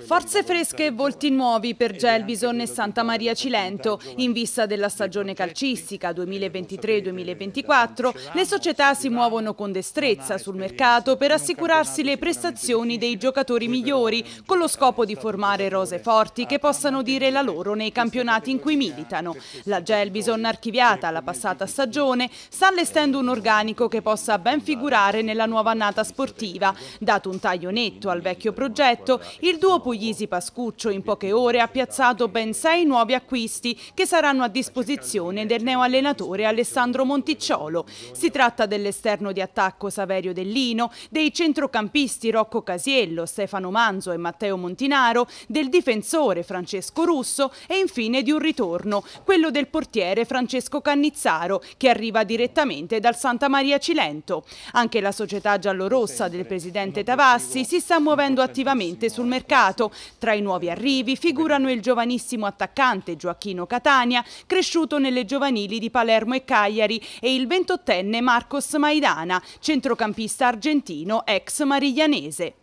Forze fresche e volti nuovi per Gelbison e Santa Maria Cilento. In vista della stagione calcistica 2023-2024, le società si muovono con destrezza sul mercato per assicurarsi le prestazioni dei giocatori migliori, con lo scopo di formare rose forti che possano dire la loro nei campionati in cui militano. La Gelbison, archiviata la passata stagione, sta allestendo un organico che possa ben figurare nella nuova annata sportiva. Dato un taglio netto al vecchio progetto, il duo Puglisi Pascuccio in poche ore ha piazzato ben sei nuovi acquisti che saranno a disposizione del neoallenatore Alessandro Monticciolo. Si tratta dell'esterno di attacco Saverio Dellino, dei centrocampisti Rocco Casiello, Stefano Manzo e Matteo Montinaro, del difensore Francesco Russo e infine di un ritorno, quello del portiere Francesco Cannizzaro che arriva direttamente dal Santa Maria Cilento. Anche la società giallorossa del presidente Tavassi si sta muovendo attivamente sul mercato campionato. Tra i nuovi arrivi figurano il giovanissimo attaccante Gioacchino Catania, cresciuto nelle giovanili di Palermo e Cagliari, e il 28enne Marcos Maidana, centrocampista argentino ex mariglianese.